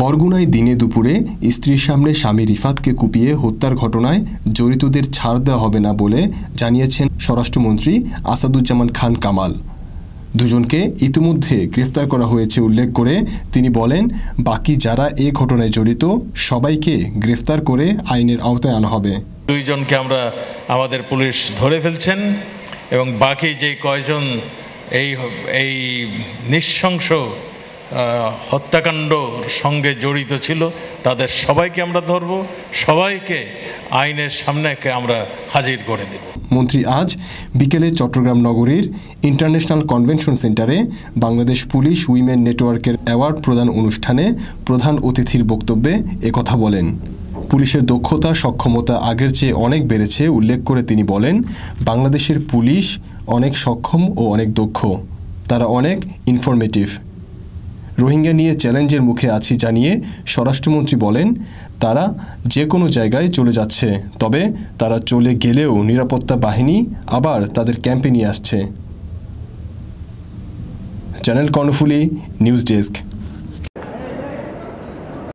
বরগুনায় দিনে দুপুরে স্ত্রীর সামনে স্বামী রিফাতকে কুপিয়ে হত্যার ঘটনায় জড়িতদের ছাড় দেওয়া হবে না বলে জানিয়েছেন স্বরাষ্ট্রমন্ত্রী আসাদুজ্জামান খান কামাল দুজনকে ইতিমধ্যে গ্রেফতার করা হয়েছে উল্লেখ করে তিনি বলেন বাকি যারা এ ঘটনায় জড়িত সবাইকে গ্রেফতার করে আইনের আওতায় আনা হবে দুইজনকে আমরা আমাদের পুলিশ ধরে ফেলছেন এবং বাকি যে কয়জন এই এই নিঃশংস হত্যাকাণ্ড সঙ্গে জড়িত ছিল তাদের সবাইকে আমরা ধরব সবাইকে আইনের সামনেকে আমরা হাজির করে দেব মন্ত্রী আজ বিকেলে চট্টগ্রাম নগরীর ইন্টারন্যাশনাল কনভেনশন সেন্টারে বাংলাদেশ পুলিশ উইমেন নেটওয়ার্কের অ্যাওয়ার্ড প্রদান অনুষ্ঠানে প্রধান অতিথির বক্তব্যে একথা বলেন পুলিশের দক্ষতা সক্ষমতা আগের চেয়ে অনেক বেড়েছে উল্লেখ করে তিনি বলেন বাংলাদেশের পুলিশ অনেক সক্ষম ও অনেক দক্ষ তারা অনেক ইনফরমেটিভ রোহিঙ্গা নিয়ে চ্যালেঞ্জের মুখে আছি জানিয়ে স্বরাষ্ট্রমন্ত্রী বলেন তারা যে কোনো জায়গায় চলে যাচ্ছে তবে তারা চলে গেলেও নিরাপত্তা বাহিনী আবার তাদের ক্যাম্পে নিয়ে আসছে চ্যানেল কর্ণফুলি নিউজ ডেস্ক